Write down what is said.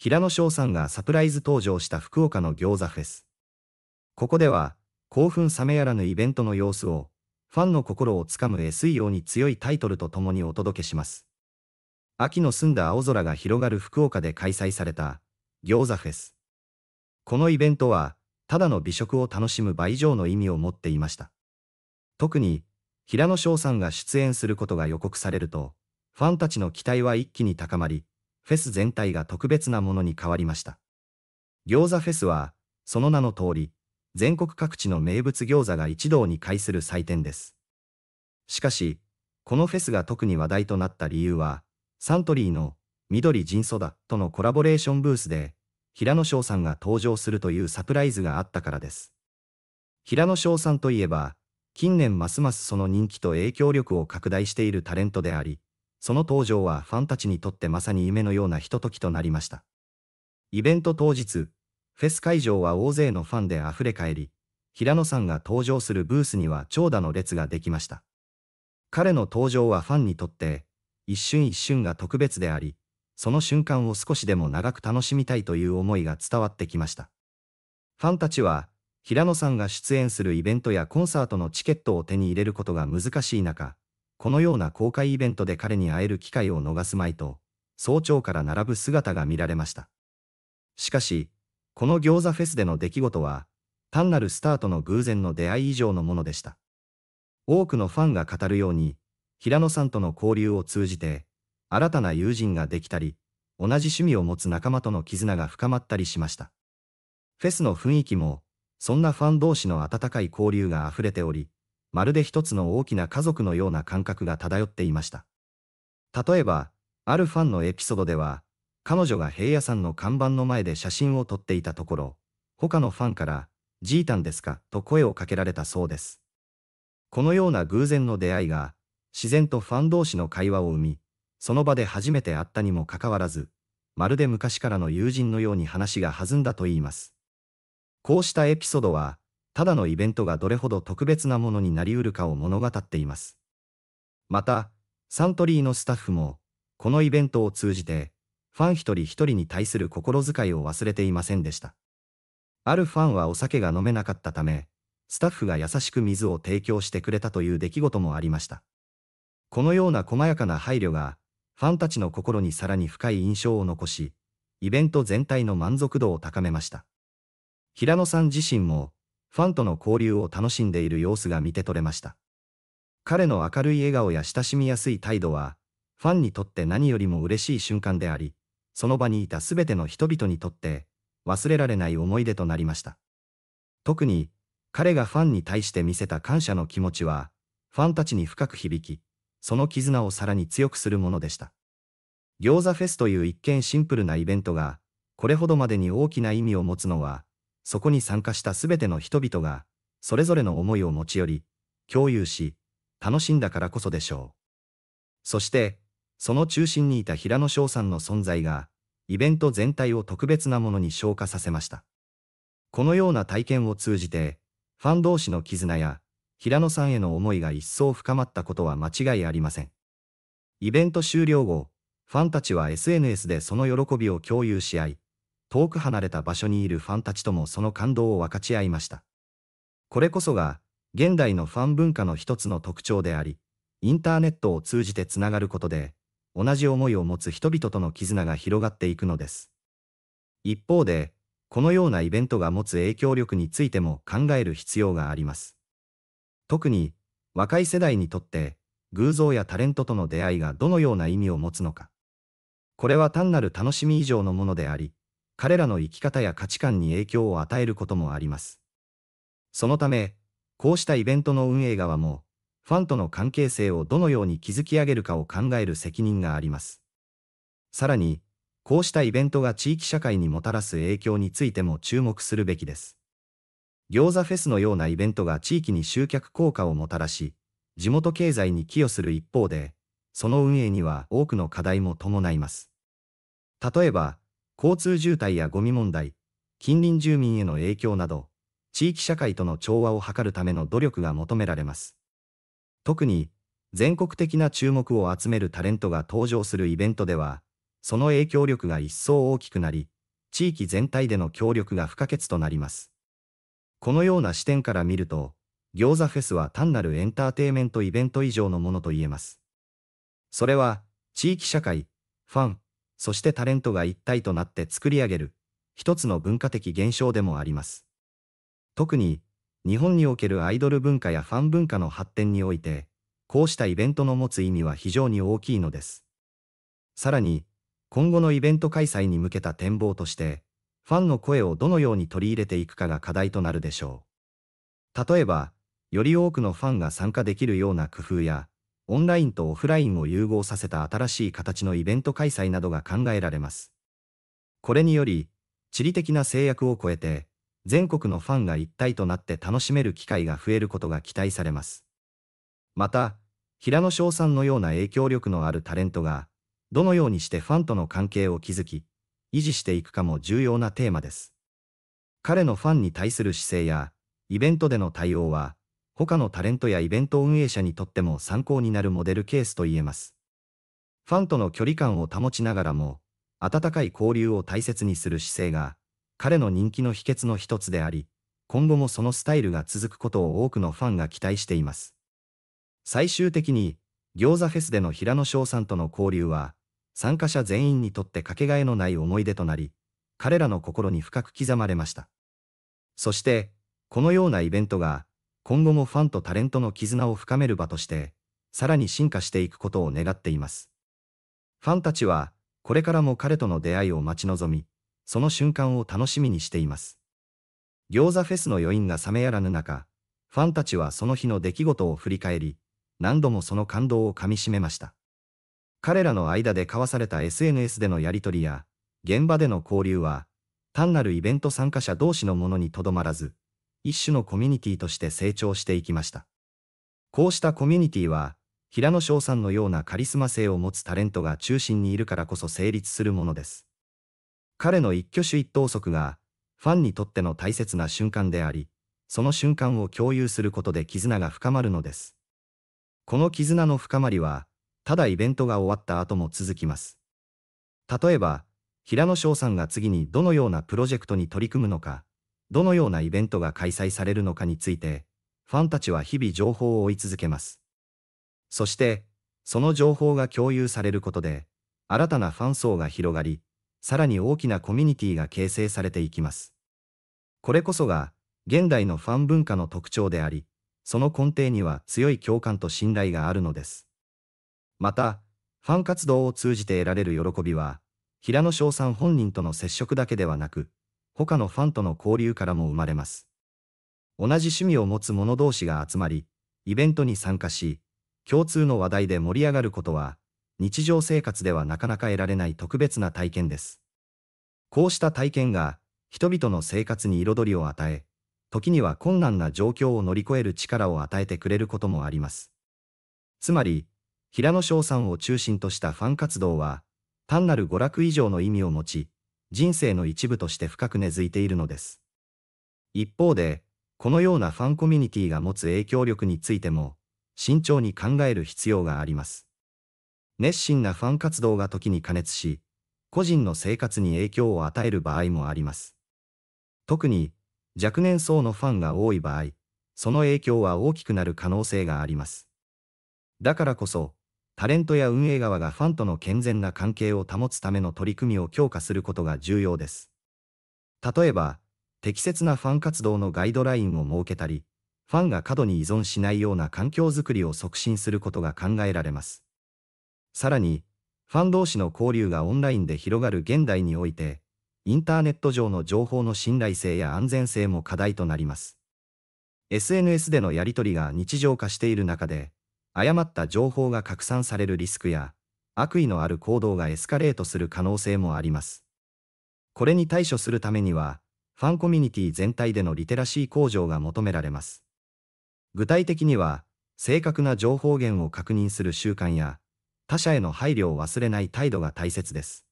平野翔さんがサプライズ登場した福岡の餃子フェス。ここでは、興奮冷めやらぬイベントの様子を、ファンの心をつかむ SEO に強いタイトルとともにお届けします。秋の澄んだ青空が広がる福岡で開催された、餃子フェス。このイベントは、ただの美食を楽しむ倍以上の意味を持っていました。特に、平野翔さんが出演することが予告されると、ファンたちの期待は一気に高まり、フェス全体が特別なものに変わりました。餃子フェスは、その名の通り、全国各地の名物餃子が一堂に会する祭典です。しかし、このフェスが特に話題となった理由は、サントリーの緑人ンだとのコラボレーションブースで、平野翔さんが登場するというサプライズがあったからです。平野翔さんといえば、近年ますますその人気と影響力を拡大しているタレントであり、その登場はファンたちにとってまさに夢のようなひとときとなりました。イベント当日、フェス会場は大勢のファンで溢れ返り、平野さんが登場するブースには長蛇の列ができました。彼の登場はファンにとって、一瞬一瞬が特別であり、その瞬間を少しでも長く楽しみたいという思いが伝わってきました。ファンたちは、平野さんが出演するイベントやコンサートのチケットを手に入れることが難しい中、このような公開イベントで彼に会える機会を逃すまいと、早朝から並ぶ姿が見られました。しかし、この餃子フェスでの出来事は、単なるスターとの偶然の出会い以上のものでした。多くのファンが語るように、平野さんとの交流を通じて、新たな友人ができたり、同じ趣味を持つ仲間との絆が深まったりしました。フェスの雰囲気も、そんなファン同士の温かい交流が溢れており、まるで一つの大きな家族のような感覚が漂っていました。例えば、あるファンのエピソードでは、彼女が平野さんの看板の前で写真を撮っていたところ、他のファンから、ジータンですかと声をかけられたそうです。このような偶然の出会いが、自然とファン同士の会話を生み、その場で初めて会ったにもかかわらず、まるで昔からの友人のように話が弾んだといいます。こうしたエピソードは、ただのイベントがどれほど特別なものになりうるかを物語っています。また、サントリーのスタッフも、このイベントを通じて、ファン一人一人に対する心遣いを忘れていませんでした。あるファンはお酒が飲めなかったため、スタッフが優しく水を提供してくれたという出来事もありました。このような細やかな配慮が、ファンたちの心にさらに深い印象を残し、イベント全体の満足度を高めました。平野さん自身も、ファンとの交流を楽しんでいる様子が見て取れました。彼の明るい笑顔や親しみやすい態度は、ファンにとって何よりも嬉しい瞬間であり、その場にいたすべての人々にとって忘れられない思い出となりました。特に、彼がファンに対して見せた感謝の気持ちは、ファンたちに深く響き、その絆をさらに強くするものでした。餃子フェスという一見シンプルなイベントが、これほどまでに大きな意味を持つのは、そこに参加したすべての人々が、それぞれの思いを持ち寄り、共有し、楽しんだからこそでしょう。そして、その中心にいた平野翔さんの存在が、イベント全体を特別なものに昇華させました。このような体験を通じて、ファン同士の絆や、平野さんへの思いが一層深まったことは間違いありません。イベント終了後、ファンたちは SNS でその喜びを共有し合い、遠く離れた場所にいるファンたちともその感動を分かち合いました。これこそが、現代のファン文化の一つの特徴であり、インターネットを通じてつながることで、同じ思いを持つ人々との絆が広がっていくのです。一方で、このようなイベントが持つ影響力についても考える必要があります。特に、若い世代にとって、偶像やタレントとの出会いがどのような意味を持つのか。これは単なる楽しみ以上のものであり、彼らの生き方や価値観に影響を与えることもあります。そのため、こうしたイベントの運営側も、ファンとの関係性をどのように築き上げるかを考える責任があります。さらに、こうしたイベントが地域社会にもたらす影響についても注目するべきです。餃子フェスのようなイベントが地域に集客効果をもたらし、地元経済に寄与する一方で、その運営には多くの課題も伴います。例えば、交通渋滞やゴミ問題、近隣住民への影響など、地域社会との調和を図るための努力が求められます。特に、全国的な注目を集めるタレントが登場するイベントでは、その影響力が一層大きくなり、地域全体での協力が不可欠となります。このような視点から見ると、餃子フェスは単なるエンターテイメントイベント以上のものと言えます。それは、地域社会、ファン、そしてタレントが一体となって作り上げる、一つの文化的現象でもあります。特に、日本におけるアイドル文化やファン文化の発展において、こうしたイベントの持つ意味は非常に大きいのです。さらに、今後のイベント開催に向けた展望として、ファンの声をどのように取り入れていくかが課題となるでしょう。例えば、より多くのファンが参加できるような工夫や、オンラインとオフラインを融合させた新しい形のイベント開催などが考えられます。これにより、地理的な制約を超えて、全国のファンが一体となって楽しめる機会が増えることが期待されます。また、平野翔さんのような影響力のあるタレントが、どのようにしてファンとの関係を築き、維持していくかも重要なテーマです。彼のファンに対する姿勢や、イベントでの対応は、他のタレントやイベント運営者にとっても参考になるモデルケースと言えます。ファンとの距離感を保ちながらも、温かい交流を大切にする姿勢が、彼の人気の秘訣の一つであり、今後もそのスタイルが続くことを多くのファンが期待しています。最終的に、餃子フェスでの平野翔さんとの交流は、参加者全員にとってかけがえのない思い出となり、彼らの心に深く刻まれました。そして、このようなイベントが、今後もファンとタレントの絆を深める場として、さらに進化していくことを願っています。ファンたちは、これからも彼との出会いを待ち望み、その瞬間を楽しみにしています。餃子フェスの余韻が冷めやらぬ中、ファンたちはその日の出来事を振り返り、何度もその感動をかみしめました。彼らの間で交わされた SNS でのやり取りや、現場での交流は、単なるイベント参加者同士のものにとどまらず、一種のコミュニティとして成長していきました。こうしたコミュニティは、平野翔さんのようなカリスマ性を持つタレントが中心にいるからこそ成立するものです。彼の一挙手一投足が、ファンにとっての大切な瞬間であり、その瞬間を共有することで絆が深まるのです。この絆の深まりは、ただイベントが終わった後も続きます。例えば、平野翔さんが次にどのようなプロジェクトに取り組むのか、どのようなイベントが開催されるのかについて、ファンたちは日々情報を追い続けます。そして、その情報が共有されることで、新たなファン層が広がり、さらに大きなコミュニティが形成されていきます。これこそが、現代のファン文化の特徴であり、その根底には強い共感と信頼があるのです。また、ファン活動を通じて得られる喜びは、平野翔さん本人との接触だけではなく、他のファンとの交流からも生まれます。同じ趣味を持つ者同士が集まり、イベントに参加し、共通の話題で盛り上がることは、日常生活ではなかなか得られない特別な体験です。こうした体験が、人々の生活に彩りを与え、時には困難な状況を乗り越える力を与えてくれることもあります。つまり、平野翔さんを中心としたファン活動は、単なる娯楽以上の意味を持ち、人生の一部として深く根付いているのです。一方で、このようなファンコミュニティが持つ影響力についても、慎重に考える必要があります。熱心なファン活動が時に加熱し、個人の生活に影響を与える場合もあります。特に、若年層のファンが多い場合、その影響は大きくなる可能性があります。だからこそ、タレントや運営側がファンとの健全な関係を保つための取り組みを強化することが重要です。例えば、適切なファン活動のガイドラインを設けたり、ファンが過度に依存しないような環境づくりを促進することが考えられます。さらに、ファン同士の交流がオンラインで広がる現代において、インターネット上の情報の信頼性や安全性も課題となります。SNS でのやり取りが日常化している中で、誤った情報が拡散されるリスクや、悪意のある行動がエスカレートする可能性もあります。これに対処するためには、ファンコミュニティ全体でのリテラシー向上が求められます。具体的には、正確な情報源を確認する習慣や、他者への配慮を忘れない態度が大切です。